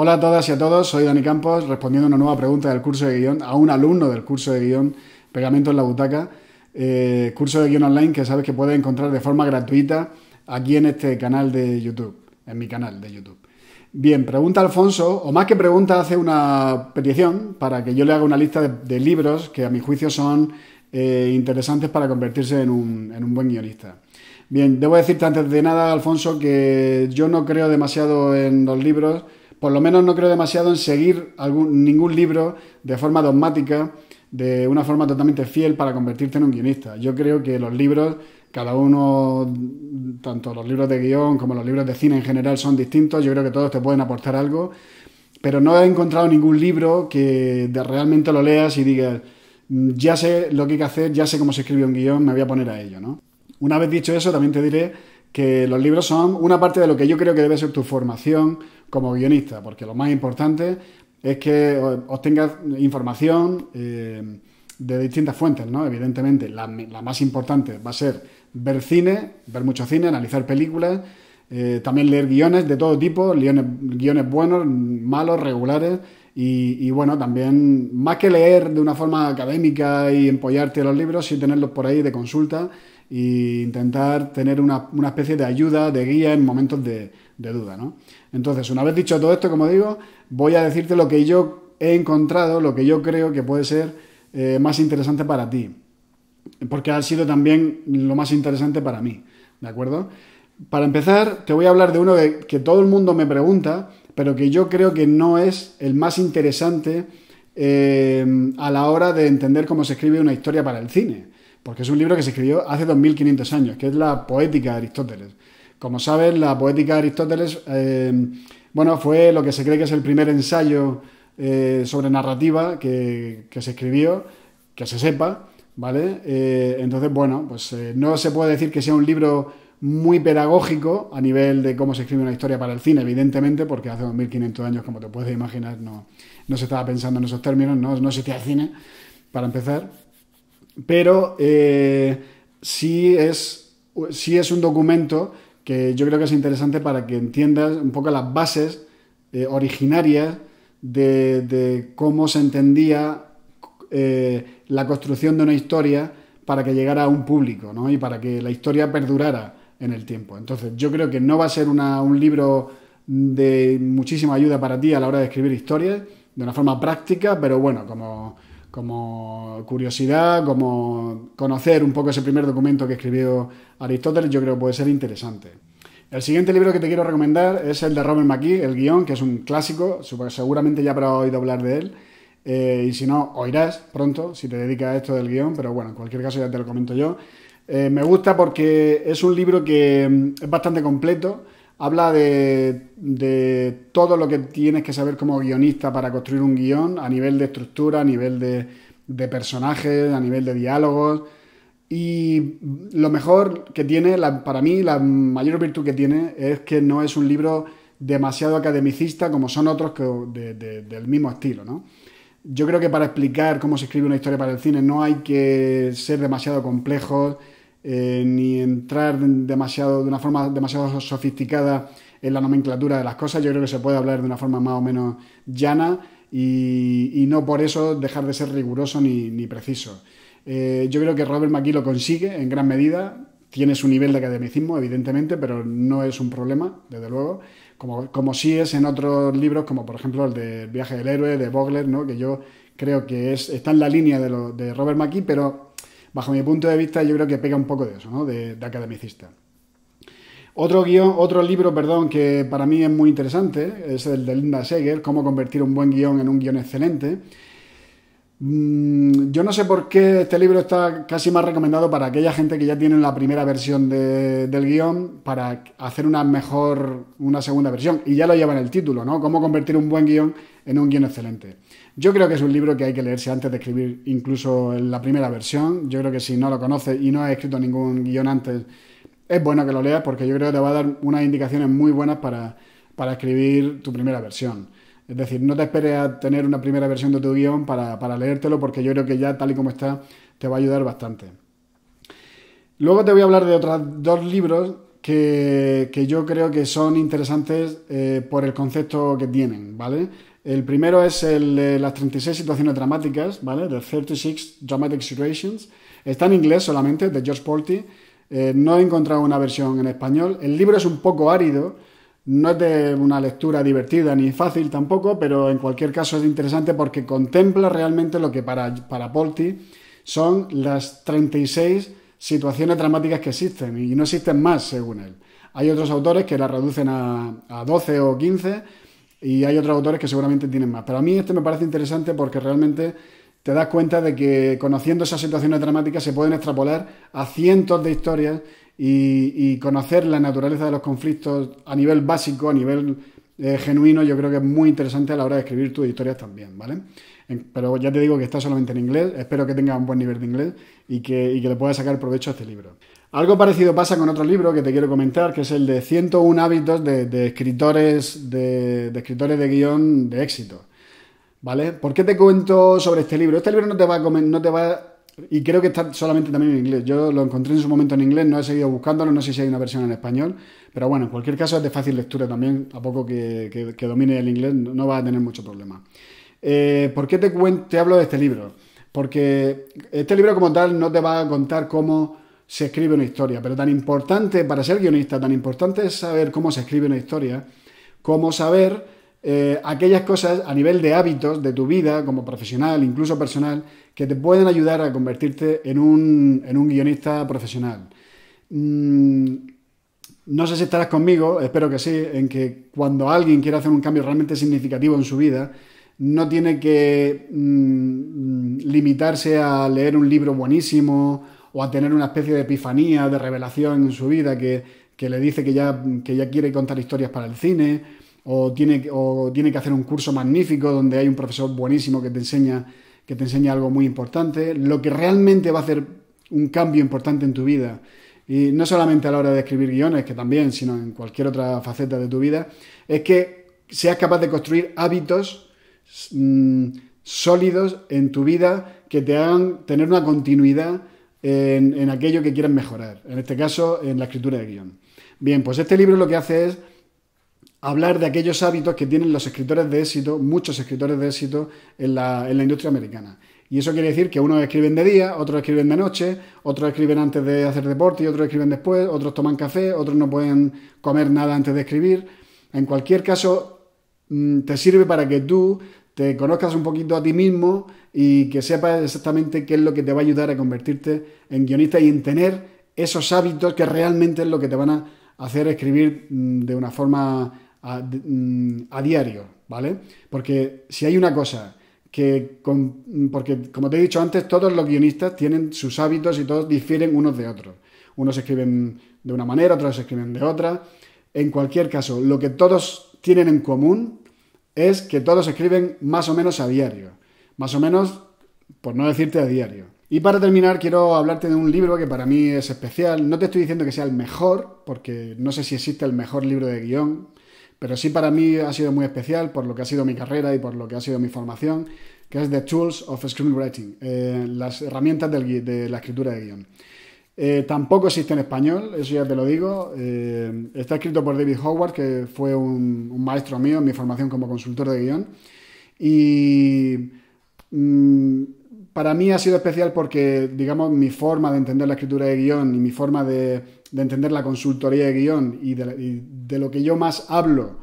Hola a todas y a todos, soy Dani Campos, respondiendo una nueva pregunta del curso de guión, a un alumno del curso de guión Pegamento en la Butaca, eh, curso de guión online que sabes que puedes encontrar de forma gratuita aquí en este canal de YouTube, en mi canal de YouTube. Bien, pregunta Alfonso, o más que pregunta, hace una petición para que yo le haga una lista de, libros que a mi juicio son eh, interesantes para convertirse en un, en un buen guionista. Bien, debo decirte antes de nada, Alfonso, que yo no creo demasiado en los libros por lo menos no creo demasiado en seguir algún, ningún libro de forma dogmática, de una forma totalmente fiel para convertirte en un guionista. Yo creo que los libros, cada uno, tanto los libros de guión como los libros de cine en general, son distintos. Yo creo que todos te pueden aportar algo, pero no he encontrado ningún libro que realmente lo leas y digas, mm, ya sé lo que hay que hacer, ya sé cómo se escribe un guión, me voy a poner a ello, ¿no? Una vez dicho eso, también te diré que los libros son una parte de lo que yo creo que debe ser tu formación, como guionista, porque lo más importante es que eh, obtengas información eh, de distintas fuentes, ¿no? Evidentemente, la, más importante va a ser ver cine, ver mucho cine, analizar películas, eh, también leer guiones de todo tipo, guiones, buenos, malos, regulares, y, bueno, también más que leer de una forma académica y empollarte los libros, sí tenerlos por ahí de consulta e intentar tener una especie de ayuda, de guía en momentos de, de duda, ¿no? Entonces, una vez dicho todo esto, como digo, voy a decirte lo que yo he encontrado, lo que yo creo que puede ser eh, más interesante para ti, porque ha sido también lo más interesante para mí, ¿de acuerdo? Para empezar, te voy a hablar de uno que todo el mundo me pregunta, pero que yo creo que no es el más interesante eh, a la hora de entender cómo se escribe una historia para el cine, porque es un libro que se escribió hace 2500 años, que es la poética de Aristóteles. Como sabes, la poética de Aristóteles, eh, bueno, fue lo que se cree que es el primer ensayo eh, sobre narrativa que, se escribió, que se sepa, ¿vale? Eh, entonces, bueno, pues no se puede decir que sea un libro muy pedagógico a nivel de cómo se escribe una historia para el cine, evidentemente, porque hace 2500 años, como te puedes imaginar, no, se estaba pensando en esos términos, no, no existía el cine, para empezar. Pero sí, es, sí es un documento que yo creo que es interesante para que entiendas un poco las bases eh, originarias de, cómo se entendía eh, la construcción de una historia para que llegara a un público ¿no? y para que la historia perdurara en el tiempo. Entonces, yo creo que no va a ser un libro de muchísima ayuda para ti a la hora de escribir historias, de una forma práctica, pero bueno, como como curiosidad, como conocer un poco ese primer documento que escribió Aristóteles, yo creo que puede ser interesante. El siguiente libro que te quiero recomendar es el de Robert McKee, El Guión, que es un clásico, seguramente ya habrás oído hablar de él, eh, y si no, oirás pronto si te dedicas a esto del guión, pero bueno, en cualquier caso ya te lo comento yo. Eh, me gusta porque es un libro que mm, es bastante completo, Habla de, todo lo que tienes que saber como guionista para construir un guión a nivel de estructura, a nivel de, personajes, a nivel de diálogos. Y lo mejor que tiene, para mí, la mayor virtud que tiene es que no es un libro demasiado academicista como son otros del mismo estilo. Yo creo que para explicar cómo se escribe una historia para el cine no hay que ser demasiado complejos eh, ni entrar demasiado, de una forma demasiado sofisticada en la nomenclatura de las cosas. Yo creo que se puede hablar de una forma más o menos llana y, no por eso dejar de ser riguroso ni, preciso. Eh, yo creo que Robert McKee lo consigue en gran medida. Tiene su nivel de academicismo, evidentemente, pero no es un problema, desde luego. Como, si sí es en otros libros, como por ejemplo el de Viaje del Héroe, de Vogler ¿no? que yo creo que es, está en la línea de, de Robert McKee, pero bajo mi punto de vista, yo creo que pega un poco de eso, ¿no? de, academicista. Otro, guión, otro libro perdón, que para mí es muy interesante es el de Linda Seger, Cómo convertir un buen guión en un guión excelente. Mm, yo no sé por qué este libro está casi más recomendado para aquella gente que ya tiene la primera versión del guión para hacer una mejor, una segunda versión. Y ya lo lleva en el título, ¿no? Cómo convertir un buen guión en un guión excelente. Yo creo que es un libro que hay que leerse antes de escribir incluso la primera versión. Yo creo que si no lo conoces y no has escrito ningún guión antes, es bueno que lo leas porque yo creo que te va a dar unas indicaciones muy buenas para, escribir tu primera versión. Es decir, no te esperes a tener una primera versión de tu guión para, para leértelo porque yo creo que ya tal y como está te va a ayudar bastante. Luego te voy a hablar de otros dos libros que, yo creo que son interesantes eh, por el concepto que tienen, ¿vale? El primero es el, de las 36 situaciones dramáticas, ¿vale? The 36 Dramatic Situations. Está en inglés solamente, de George Polti. Eh, no he encontrado una versión en español. El libro es un poco árido, no es de una lectura divertida ni fácil tampoco, pero en cualquier caso es interesante porque contempla realmente lo que para, para Polti son las 36 situaciones dramáticas que existen y no existen más, según él. Hay otros autores que la reducen a, a 12 o 15 y hay otros autores que seguramente tienen más. Pero a mí este me parece interesante porque realmente te das cuenta de que conociendo esas situaciones dramáticas se pueden extrapolar a cientos de historias y, conocer la naturaleza de los conflictos a nivel básico, a nivel eh, genuino, yo creo que es muy interesante a la hora de escribir tus historias también, ¿vale? pero ya te digo que está solamente en inglés, espero que tengas un buen nivel de inglés y que, y le puedas sacar provecho a este libro. Algo parecido pasa con otro libro que te quiero comentar, que es el de 101 hábitos de, escritores, de, escritores de guión de éxito. ¿Vale? ¿Por qué te cuento sobre este libro? Este libro no te va a no te va y creo que está solamente también en inglés. Yo lo encontré en su momento en inglés, no he seguido buscándolo, no sé si hay una versión en español, pero bueno, en cualquier caso es de fácil lectura también, a poco que, domine el inglés no va a tener mucho problema. Eh, ¿Por qué te, te hablo de este libro? Porque este libro como tal no te va a contar cómo se escribe una historia, pero tan importante, para ser guionista, tan importante es saber cómo se escribe una historia, como saber eh, aquellas cosas a nivel de hábitos de tu vida, como profesional, incluso personal, que te pueden ayudar a convertirte en un, guionista profesional. Mm, no sé si estarás conmigo, espero que sí, en que cuando alguien quiere hacer un cambio realmente significativo en su vida, no tiene que mm, mm, limitarse a leer un libro buenísimo o a tener una especie de epifanía, de revelación en su vida que, le dice que ya, ya quiere contar historias para el cine, o tiene, o tiene que hacer un curso magnífico donde hay un profesor buenísimo que te enseña, que te enseña algo muy importante, lo que realmente va a hacer un cambio importante en tu vida. Y no solamente a la hora de escribir guiones, que también, sino en cualquier otra faceta de tu vida, es que seas capaz de construir hábitos mm, sólidos en tu vida que te hagan tener una continuidad en, aquello que quieren mejorar, en este caso en la escritura de guión. Bien, pues este libro lo que hace es hablar de aquellos hábitos que tienen los escritores de éxito, muchos escritores de éxito en la, en la, industria americana. Y eso quiere decir que unos escriben de día, otros escriben de noche, otros escriben antes de hacer deporte y otros escriben después, otros toman café, otros no pueden comer nada antes de escribir. En cualquier caso, mm, te sirve para que tú te conozcas un poquito a ti mismo y que sepas exactamente qué es lo que te va a ayudar a convertirte en guionista y en tener esos hábitos que realmente es lo que te van a hacer escribir mm, de una forma mm, a, diario, ¿vale? Porque si hay una cosa que, con, mm, porque como te he dicho antes, todos los guionistas tienen sus hábitos y todos difieren unos de otros. Unos escriben de una manera, otros escriben de otra. En cualquier caso, lo que todos tienen en común es que todos escriben más o menos a diario. Más o menos, por no decirte a diario. Y para terminar, quiero hablarte de un libro que para mí es especial. No te estoy diciendo que sea el mejor, porque no sé si existe el mejor libro de guión, pero sí para mí ha sido muy especial por lo que ha sido mi carrera y por lo que ha sido mi formación, que es The Tools of Screenwriting, eh, las herramientas de la escritura de guión. Eh, tampoco existe en español, eso ya te lo digo. Eh, está escrito por David Howard, que fue un, maestro mío en mi formación como consultor de guión. Y mm, para mí ha sido especial porque, digamos, mi forma de entender la escritura de guión y mi forma de, entender la consultoría de guión y de, lo que yo más hablo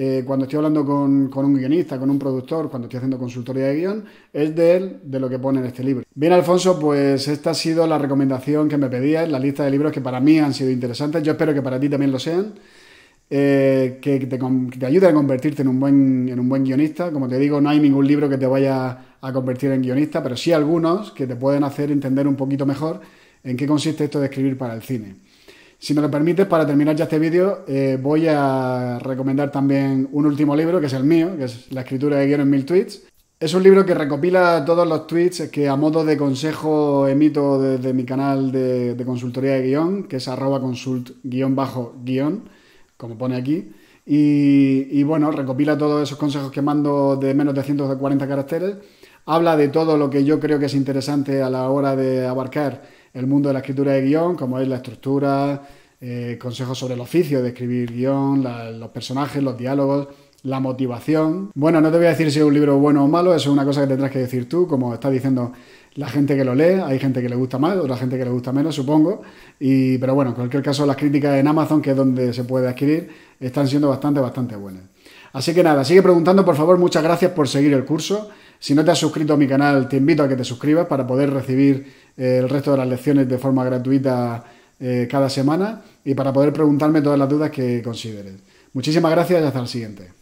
eh, cuando estoy hablando con, un guionista, con un productor, cuando estoy haciendo consultoría de guión, es de él, de lo que pone en este libro. Bien, Alfonso, pues esta ha sido la recomendación que me pedías, la lista de libros que para mí han sido interesantes. Yo espero que para ti también lo sean. Eh, que, te, ayuden a convertirte en un, buen, en un buen guionista. Como te digo, no hay ningún libro que te vaya a convertir en guionista, pero sí algunos que te pueden hacer entender un poquito mejor en qué consiste esto de escribir para el cine. Si me lo permites, para terminar ya este vídeo, eh, voy a recomendar también un último libro, que es el mío, que es La escritura de guión en mil tweets. Es un libro que recopila todos los tweets que a modo de consejo emito desde mi canal de, consultoría de guión, que es arroba consult guión bajo guión, como pone aquí. Y, y, bueno, recopila todos esos consejos que mando de menos de 140 caracteres. Habla de todo lo que yo creo que es interesante a la hora de abarcar el mundo de la escritura de guión, como es la estructura, eh, consejos sobre el oficio de escribir guión, los personajes, los diálogos, la motivación. Bueno, no te voy a decir si es un libro bueno o malo, eso es una cosa que tendrás que decir tú, como está diciendo la gente que lo lee, hay gente que le gusta más, otra gente que le gusta menos, supongo. Y, pero bueno, en cualquier caso, las críticas en Amazon, que es donde se puede adquirir, están siendo bastante, bastante buenas. Así que nada, sigue preguntando, por favor, muchas gracias por seguir el curso. Si no te has suscrito a mi canal, te invito a que te suscribas para poder recibir el resto de las lecciones de forma gratuita eh, cada semana y para poder preguntarme todas las dudas que consideres. Muchísimas gracias y hasta el siguiente.